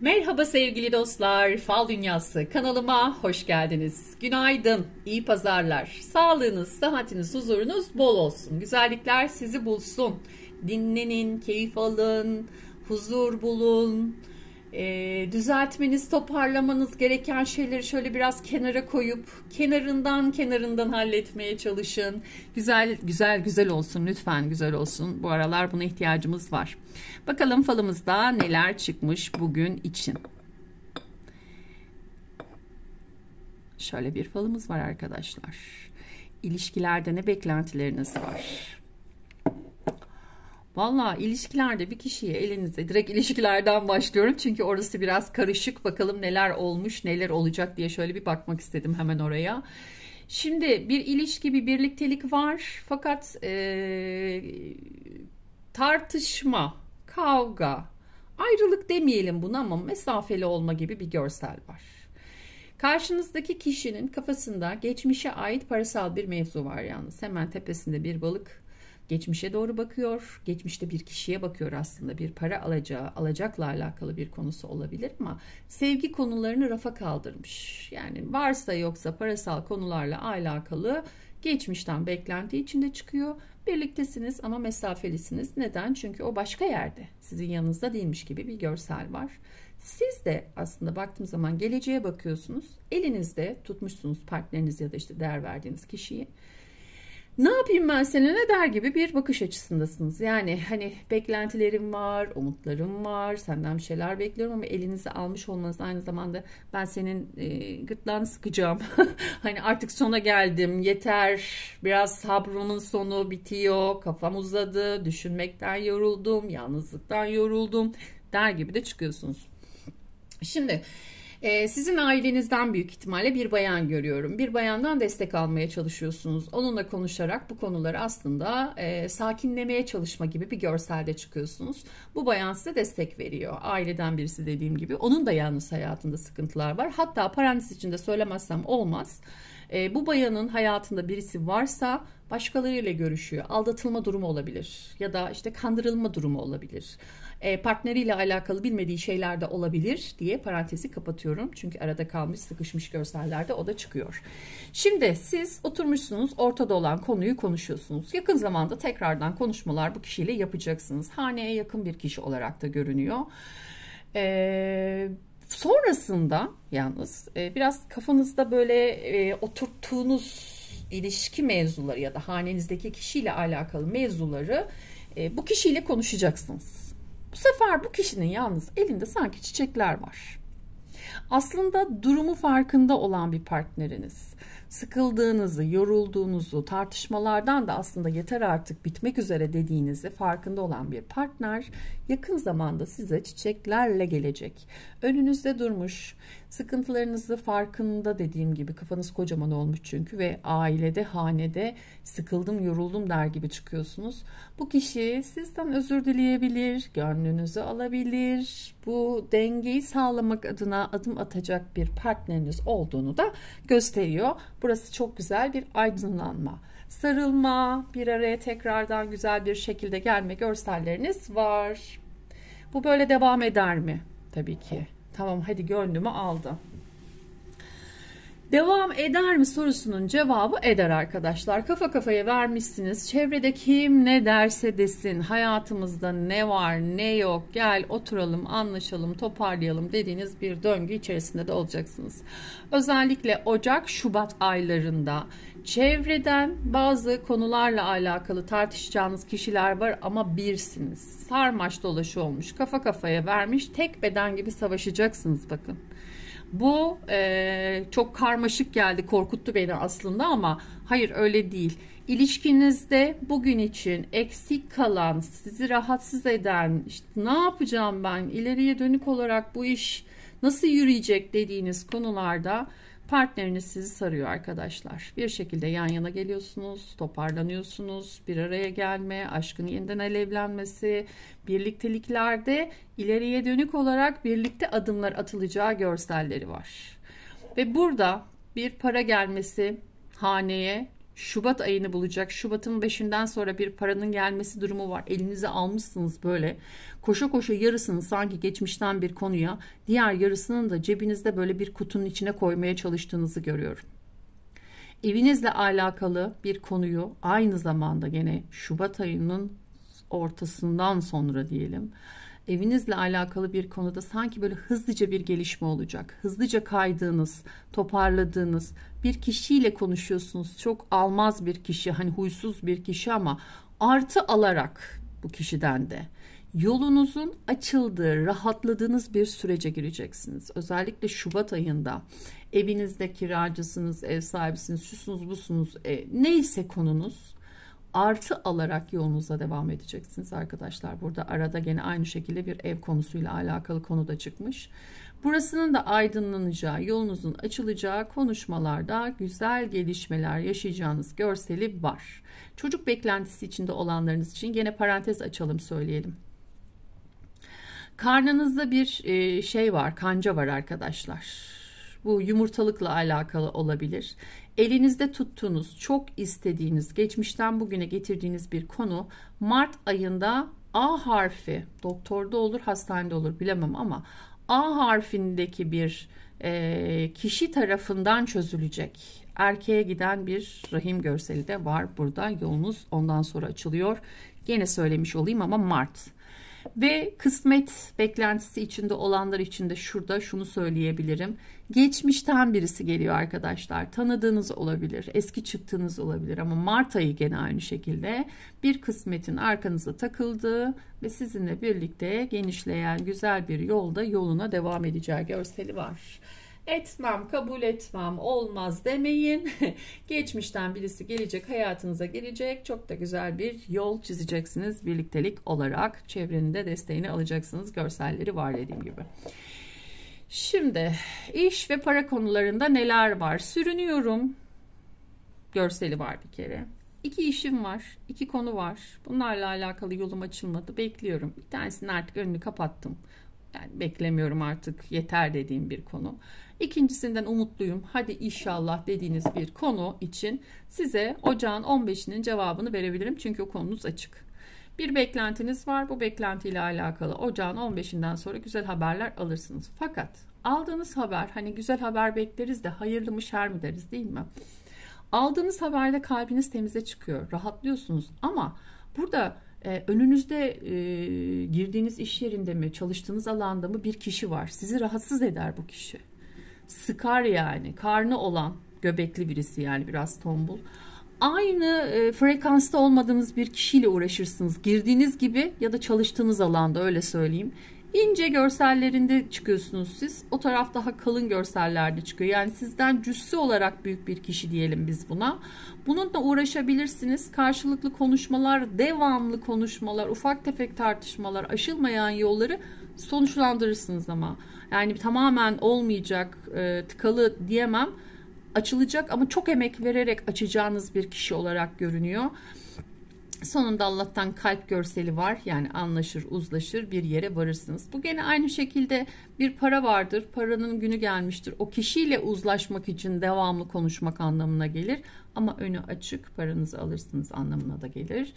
Merhaba sevgili dostlar, Fal Dünyası kanalıma hoş geldiniz. Günaydın, iyi pazarlar. Sağlığınız, sıhhatiniz, huzurunuz bol olsun. Güzellikler sizi bulsun. Dinlenin, keyif alın, huzur bulun e, düzeltmeniz, toparlamanız gereken şeyleri şöyle biraz kenara koyup kenarından kenarından halletmeye çalışın. Güzel güzel güzel olsun lütfen güzel olsun. Bu aralar buna ihtiyacımız var. Bakalım falımızda neler çıkmış bugün için. Şöyle bir falımız var arkadaşlar. İlişkilerde ne beklentileriniz var? Valla ilişkilerde bir kişiyi elinize direkt ilişkilerden başlıyorum. Çünkü orası biraz karışık. Bakalım neler olmuş neler olacak diye şöyle bir bakmak istedim hemen oraya. Şimdi bir ilişki bir birliktelik var fakat e, tartışma, kavga, ayrılık demeyelim buna ama mesafeli olma gibi bir görsel var. Karşınızdaki kişinin kafasında geçmişe ait parasal bir mevzu var yalnız. Hemen tepesinde bir balık geçmişe doğru bakıyor. Geçmişte bir kişiye bakıyor aslında bir para alacağı, alacakla alakalı bir konusu olabilir ama sevgi konularını rafa kaldırmış. Yani varsa yoksa parasal konularla alakalı geçmişten beklenti içinde çıkıyor. Birliktesiniz ama mesafelisiniz. Neden? Çünkü o başka yerde. Sizin yanınızda değilmiş gibi bir görsel var. Siz de aslında baktığım zaman geleceğe bakıyorsunuz. Elinizde tutmuşsunuz partneriniz ya da işte değer verdiğiniz kişiyi ne yapayım ben seninle der gibi bir bakış açısındasınız. Yani hani beklentilerim var, umutlarım var, senden bir şeyler bekliyorum ama elinizi almış olmanız aynı zamanda ben senin e, gırtlağını sıkacağım. hani artık sona geldim, yeter, biraz sabrımın sonu bitiyor, kafam uzadı, düşünmekten yoruldum, yalnızlıktan yoruldum der gibi de çıkıyorsunuz. Şimdi e, sizin ailenizden büyük ihtimalle bir bayan görüyorum. Bir bayandan destek almaya çalışıyorsunuz. Onunla konuşarak bu konuları aslında e, sakinlemeye çalışma gibi bir görselde çıkıyorsunuz. Bu bayan size destek veriyor. Aileden birisi dediğim gibi. Onun da yalnız hayatında sıkıntılar var. Hatta parantez içinde söylemezsem Olmaz e, bu bayanın hayatında birisi varsa başkalarıyla görüşüyor. Aldatılma durumu olabilir ya da işte kandırılma durumu olabilir. E, partneriyle alakalı bilmediği şeyler de olabilir diye parantezi kapatıyorum. Çünkü arada kalmış sıkışmış görsellerde o da çıkıyor. Şimdi siz oturmuşsunuz ortada olan konuyu konuşuyorsunuz. Yakın zamanda tekrardan konuşmalar bu kişiyle yapacaksınız. Haneye yakın bir kişi olarak da görünüyor. Ee, Sonrasında yalnız e, biraz kafanızda böyle e, oturttuğunuz ilişki mevzuları ya da hanenizdeki kişiyle alakalı mevzuları e, bu kişiyle konuşacaksınız. Bu sefer bu kişinin yalnız elinde sanki çiçekler var. Aslında durumu farkında olan bir partneriniz. Sıkıldığınızı, yorulduğunuzu, tartışmalardan da aslında yeter artık bitmek üzere dediğinizi farkında olan bir partner yakın zamanda size çiçeklerle gelecek. Önünüzde durmuş, sıkıntılarınızı farkında dediğim gibi kafanız kocaman olmuş çünkü ve ailede, hanede sıkıldım, yoruldum der gibi çıkıyorsunuz. Bu kişi sizden özür dileyebilir, gönlünüzü alabilir. Bu dengeyi sağlamak adına adım atacak bir partneriniz olduğunu da gösteriyor. Burası çok güzel bir aydınlanma sarılma, bir araya tekrardan güzel bir şekilde gelme görselleriniz var. Bu böyle devam eder mi? Tabii ki. Tamam hadi gönlümü aldım. Devam eder mi sorusunun cevabı eder arkadaşlar. Kafa kafaya vermişsiniz. Çevrede kim ne derse desin hayatımızda ne var ne yok gel oturalım anlaşalım toparlayalım dediğiniz bir döngü içerisinde de olacaksınız. Özellikle Ocak Şubat aylarında çevreden bazı konularla alakalı tartışacağınız kişiler var ama birsiniz. Sarmaş dolaşı olmuş kafa kafaya vermiş tek beden gibi savaşacaksınız bakın. Bu e, çok karmaşık geldi, korkuttu beni aslında ama hayır öyle değil. İlişkinizde bugün için eksik kalan, sizi rahatsız eden, işte ne yapacağım ben, ileriye dönük olarak bu iş nasıl yürüyecek dediğiniz konularda Partneriniz sizi sarıyor arkadaşlar. Bir şekilde yan yana geliyorsunuz, toparlanıyorsunuz, bir araya gelme, aşkın yeniden alevlenmesi, birlikteliklerde ileriye dönük olarak birlikte adımlar atılacağı görselleri var. Ve burada bir para gelmesi haneye Şubat ayını bulacak. Şubat'ın 5'inden sonra bir paranın gelmesi durumu var. Elinize almışsınız böyle. Koşa koşa yarısını sanki geçmişten bir konuya, diğer yarısını da cebinizde böyle bir kutunun içine koymaya çalıştığınızı görüyorum. Evinizle alakalı bir konuyu aynı zamanda gene Şubat ayının ortasından sonra diyelim evinizle alakalı bir konuda sanki böyle hızlıca bir gelişme olacak. Hızlıca kaydığınız, toparladığınız bir kişiyle konuşuyorsunuz. Çok almaz bir kişi, hani huysuz bir kişi ama artı alarak bu kişiden de yolunuzun açıldığı, rahatladığınız bir sürece gireceksiniz. Özellikle Şubat ayında evinizde kiracısınız, ev sahibisiniz, şusunuz busunuz, e, neyse konunuz artı alarak yolunuza devam edeceksiniz arkadaşlar. Burada arada gene aynı şekilde bir ev konusuyla alakalı konu da çıkmış. Burasının da aydınlanacağı, yolunuzun açılacağı konuşmalarda güzel gelişmeler yaşayacağınız görseli var. Çocuk beklentisi içinde olanlarınız için gene parantez açalım söyleyelim. Karnınızda bir e, şey var, kanca var arkadaşlar. Bu yumurtalıkla alakalı olabilir. Elinizde tuttuğunuz, çok istediğiniz, geçmişten bugüne getirdiğiniz bir konu Mart ayında A harfi, doktorda olur, hastanede olur bilemem ama A harfindeki bir e, kişi tarafından çözülecek. Erkeğe giden bir rahim görseli de var burada. Yolunuz ondan sonra açılıyor. Gene söylemiş olayım ama Mart. Ve kısmet beklentisi içinde olanlar için de şurada şunu söyleyebilirim. Geçmişten birisi geliyor arkadaşlar. Tanıdığınız olabilir, eski çıktığınız olabilir ama Mart ayı gene aynı şekilde bir kısmetin arkanıza takıldığı ve sizinle birlikte genişleyen güzel bir yolda yoluna devam edeceği görseli var etmem, kabul etmem, olmaz demeyin. Geçmişten birisi gelecek, hayatınıza gelecek. Çok da güzel bir yol çizeceksiniz birliktelik olarak. Çevrenin desteğini alacaksınız. Görselleri var dediğim gibi. Şimdi iş ve para konularında neler var? Sürünüyorum. Görseli var bir kere. İki işim var, iki konu var. Bunlarla alakalı yolum açılmadı. Bekliyorum. Bir tanesini artık önünü kapattım. Yani beklemiyorum artık yeter dediğim bir konu. İkincisinden umutluyum. Hadi inşallah dediğiniz bir konu için size ocağın 15'inin cevabını verebilirim. Çünkü o konunuz açık. Bir beklentiniz var. Bu beklentiyle alakalı ocağın 15'inden sonra güzel haberler alırsınız. Fakat aldığınız haber hani güzel haber bekleriz de hayırlı mı şer mi deriz değil mi? Aldığınız haberde kalbiniz temize çıkıyor. Rahatlıyorsunuz ama burada e, önünüzde e, girdiğiniz iş yerinde mi, çalıştığınız alanda mı bir kişi var. Sizi rahatsız eder bu kişi sıkar yani. Karnı olan göbekli birisi yani biraz tombul. Aynı e, frekansta olmadığınız bir kişiyle uğraşırsınız. Girdiğiniz gibi ya da çalıştığınız alanda öyle söyleyeyim. Ince görsellerinde çıkıyorsunuz siz. O taraf daha kalın görsellerde çıkıyor. Yani sizden cüssü olarak büyük bir kişi diyelim biz buna. Bununla uğraşabilirsiniz. Karşılıklı konuşmalar, devamlı konuşmalar, ufak tefek tartışmalar, aşılmayan yolları sonuçlandırırsınız ama. Yani tamamen olmayacak, e, tıkalı diyemem. Açılacak ama çok emek vererek açacağınız bir kişi olarak görünüyor. Sonunda Allah'tan kalp görseli var. Yani anlaşır, uzlaşır, bir yere varırsınız. Bu gene aynı şekilde bir para vardır. Paranın günü gelmiştir. O kişiyle uzlaşmak için devamlı konuşmak anlamına gelir. Ama önü açık, paranızı alırsınız anlamına da gelir.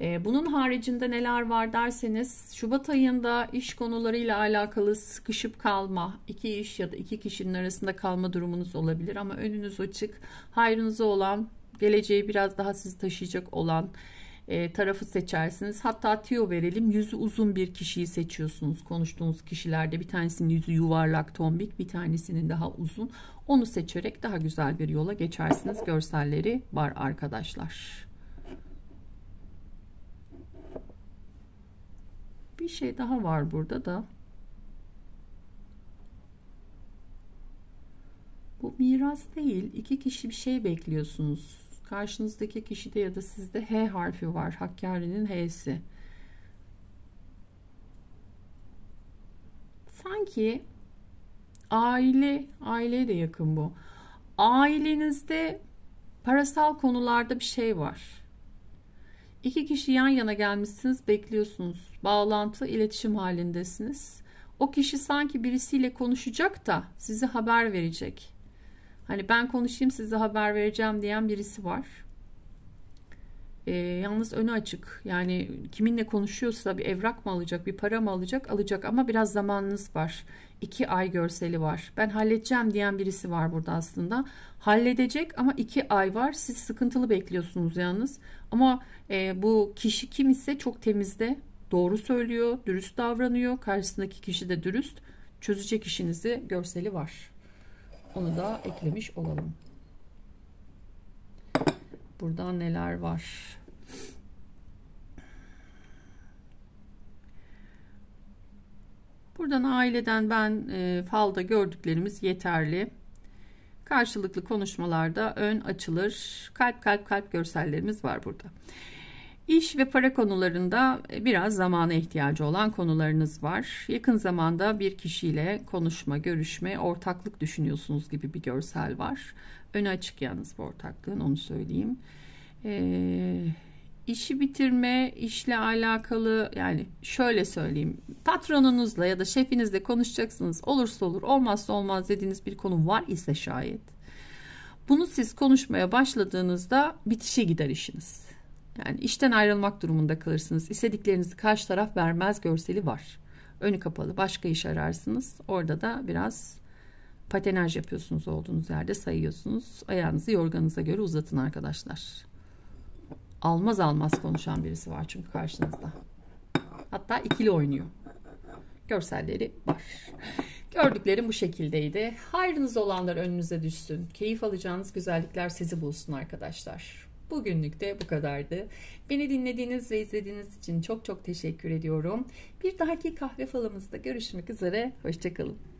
Ee, bunun haricinde neler var derseniz Şubat ayında iş konularıyla alakalı sıkışıp kalma, iki iş ya da iki kişinin arasında kalma durumunuz olabilir ama önünüz açık, hayrınıza olan, geleceği biraz daha sizi taşıyacak olan e, tarafı seçersiniz. Hatta tiyo verelim yüzü uzun bir kişiyi seçiyorsunuz. Konuştuğunuz kişilerde bir tanesinin yüzü yuvarlak tombik bir tanesinin daha uzun. Onu seçerek daha güzel bir yola geçersiniz. Görselleri var arkadaşlar. Bir şey daha var burada da. Bu miras değil. İki kişi bir şey bekliyorsunuz. Karşınızdaki kişide ya da sizde H harfi var. Hakkari'nin H'si. Sanki aile, aileye de yakın bu. Ailenizde parasal konularda bir şey var İki kişi yan yana gelmişsiniz, bekliyorsunuz. Bağlantı, iletişim halindesiniz. O kişi sanki birisiyle konuşacak da size haber verecek. Hani ben konuşayım size haber vereceğim diyen birisi var. E, yalnız önü açık. Yani kiminle konuşuyorsa bir evrak mı alacak, bir para mı alacak, alacak ama biraz zamanınız var. İki ay görseli var. Ben halledeceğim diyen birisi var burada aslında. Halledecek ama iki ay var. Siz sıkıntılı bekliyorsunuz yalnız. Ama e, bu kişi kim ise çok temizde. Doğru söylüyor, dürüst davranıyor. Karşısındaki kişi de dürüst. Çözecek işinizi görseli var. Onu da eklemiş olalım. Burada neler var? Buradan aileden ben e, falda gördüklerimiz yeterli. Karşılıklı konuşmalarda ön açılır. Kalp kalp kalp görsellerimiz var burada. İş ve para konularında e, biraz zamana ihtiyacı olan konularınız var. Yakın zamanda bir kişiyle konuşma, görüşme, ortaklık düşünüyorsunuz gibi bir görsel var. Öne açık yalnız bu ortaklığın onu söyleyeyim. Ee, işi bitirme, işle alakalı yani şöyle söyleyeyim. Patronunuzla ya da şefinizle konuşacaksınız. Olursa olur, olmazsa olmaz dediğiniz bir konu var ise şayet. Bunu siz konuşmaya başladığınızda bitişe gider işiniz yani işten ayrılmak durumunda kalırsınız. İstediklerinizi karşı taraf vermez görseli var. Önü kapalı başka iş ararsınız. Orada da biraz patenaj yapıyorsunuz olduğunuz yerde sayıyorsunuz. Ayağınızı yorganınıza göre uzatın arkadaşlar. Almaz almaz konuşan birisi var çünkü karşınızda. Hatta ikili oynuyor. Görselleri var. Gördüklerim bu şekildeydi. Hayrınız olanlar önünüze düşsün. Keyif alacağınız güzellikler sizi bulsun arkadaşlar. Bugünlük de bu kadardı. Beni dinlediğiniz ve izlediğiniz için çok çok teşekkür ediyorum. Bir dahaki kahve falımızda görüşmek üzere. Hoşçakalın.